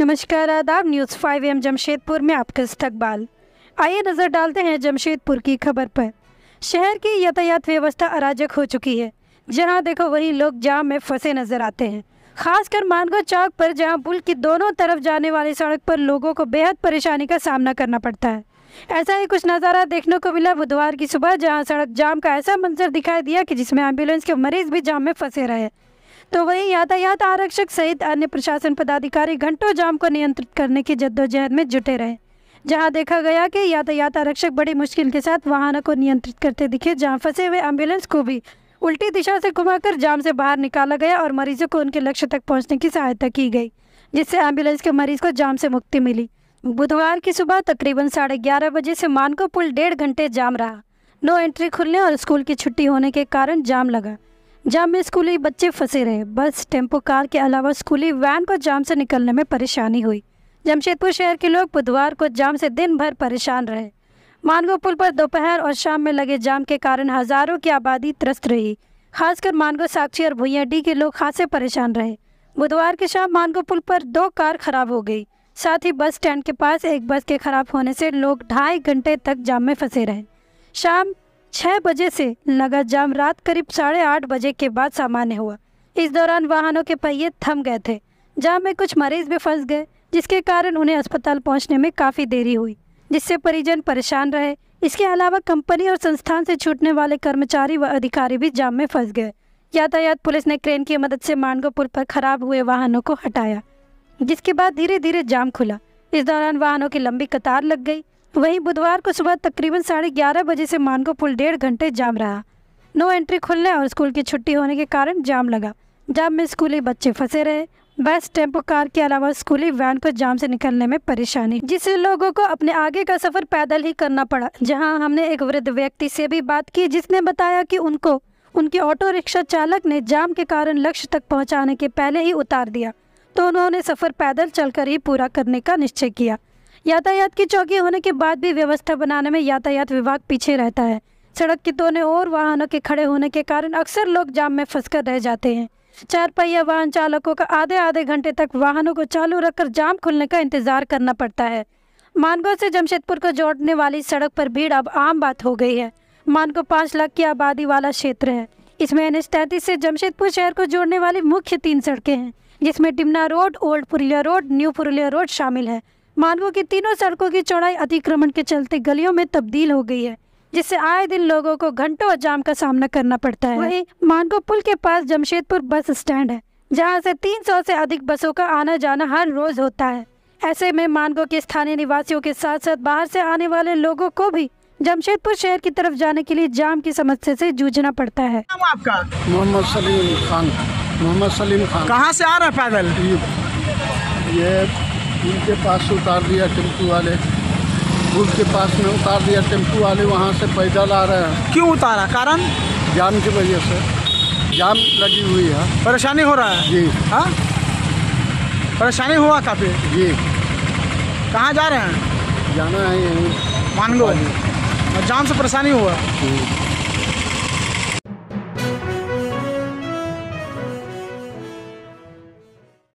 नमस्कार आदाब news five M Jamshedpur में आपका इस्तकबाल आइए नज़र डालते हैं जमशेदपुर की खबर पर शहर की यातायात व्यवस्था अराजक हो चुकी है जहां देखो वही लोग जाम में फंसे नज़र आते हैं खासकर मानगो चौक पर जहां पुल की दोनों तरफ जाने वाली सड़क पर लोगों को बेहद परेशानी का सामना करना पड़ता है ऐसा ही कुछ नज़ारा देखने को मिला बुधवार की सुबह जहाँ सड़क जाम का ऐसा मंजर दिखाई दिया कि जिसमें एम्बुलेंस के मरीज भी जाम में फंसे रहे तो वही यातायात आरक्षक सहित अन्य प्रशासन पदाधिकारी घंटों जाम को नियंत्रित करने की जद्दोजहद में जुटे रहे जहां देखा गया कि यातायात आरक्षक बड़ी मुश्किल के साथ वाहनों को नियंत्रित करते दिखे जहां फंसे हुए एम्बुलेंस को भी उल्टी दिशा से घुमाकर जाम से बाहर निकाला गया और मरीजों को उनके लक्ष्य तक पहुंचने की सहायता की गई जिससे एम्बुलेंस के मरीज को जाम से मुक्ति मिली बुधवार की सुबह तकरीबन साढ़े ग्यारह बजे से मानको पुल डेढ़ घंटे जाम रहा नो एंट्री खुलने और स्कूल की छुट्टी होने के कारण जाम लगा जाम में स्कूली बच्चे फंसे रहे बस टेम्पो कार के अलावा स्कूली वैन को जाम से निकलने में परेशानी हुई जमशेदपुर शहर के लोग बुधवार को जाम से दिन भर परेशान रहे मानगो पुल पर दोपहर और शाम में लगे जाम के कारण हजारों की आबादी त्रस्त रही खासकर मानगो साक्षी और डी के लोग खासे परेशान रहे बुधवार की शाम मानगो पुल पर दो कार खराब हो गई साथ ही बस स्टैंड के पास एक बस के खराब होने से लोग ढाई घंटे तक जाम में फंसे रहे शाम छह बजे से लगा जाम रात करीब साढ़े आठ बजे के बाद सामान्य हुआ इस दौरान वाहनों के पहिए थम गए थे जाम में कुछ मरीज भी फंस गए जिसके कारण उन्हें अस्पताल पहुंचने में काफ़ी देरी हुई जिससे परिजन परेशान रहे इसके अलावा कंपनी और संस्थान से छूटने वाले कर्मचारी व अधिकारी भी जाम में फंस गए यातायात पुलिस ने क्रेन की मदद से मानगो पुल पर खराब हुए वाहनों को हटाया जिसके बाद धीरे धीरे जाम खुला इस दौरान वाहनों की लंबी कतार लग गई वहीं बुधवार को सुबह तकरीबन साढ़े ग्यारह बजे से मानको पुल डेढ़ घंटे जाम रहा नो एंट्री खुलने और स्कूल की छुट्टी होने के कारण जाम लगा जाम में स्कूली बच्चे फंसे रहे बस टेम्पो कार के अलावा स्कूली वैन को जाम से निकलने में परेशानी जिससे लोगों को अपने आगे का सफर पैदल ही करना पड़ा जहां हमने एक वृद्ध व्यक्ति से भी बात की जिसने बताया कि उनको उनके ऑटो रिक्शा चालक ने जाम के कारण लक्ष्य तक पहुंचाने के पहले ही उतार दिया तो उन्होंने सफर पैदल चलकर ही पूरा करने का निश्चय किया यातायात की चौकी होने के बाद भी व्यवस्था बनाने में यातायात विभाग पीछे रहता है सड़क के दोनों ओर वाहनों के खड़े होने के कारण अक्सर लोग जाम में फंसकर रह जाते हैं चार पहिया वाहन चालकों का आधे आधे घंटे तक वाहनों को चालू रखकर जाम खुलने का इंतजार करना पड़ता है मानगो से जमशेदपुर को जोड़ने वाली सड़क पर भीड़ अब आम बात हो गई है मानगो पाँच लाख की आबादी वाला क्षेत्र है इसमें एन एच तैतीस से जमशेदपुर शहर को जोड़ने वाली मुख्य तीन सड़कें हैं जिसमें Dimna road old Purulia road new Purulia road शामिल है मानवों की तीनों सड़कों की चौड़ाई अतिक्रमण के चलते गलियों में तब्दील हो गई है जिससे आए दिन लोगों को घंटों जाम का सामना करना पड़ता है वहीं मानगो पुल के पास जमशेदपुर बस स्टैंड है जहां से 300 से अधिक बसों का आना जाना हर रोज होता है ऐसे में मानगो के स्थानीय निवासियों के साथ साथ बाहर से आने वाले लोगों को भी जमशेदपुर शहर की तरफ जाने के लिए जाम की समस्या से जूझना पड़ता है मोहम्मद सलीम खान मोहम्मद सलीम खान कहाँ से आ रहा है पैदल ये पुल के पास से उतार दिया टेम्पू वाले पुल के पास में उतार दिया टेम्पू वाले वहाँ से पैदल आ रहे हैं क्यों उतारा कारण जाम की वजह से जाम लगी हुई है परेशानी हो रहा है जी हाँ परेशानी हुआ काफ़ी जी कहाँ जा रहे हैं जाना है यहीं मान लो जाम से परेशानी हुआ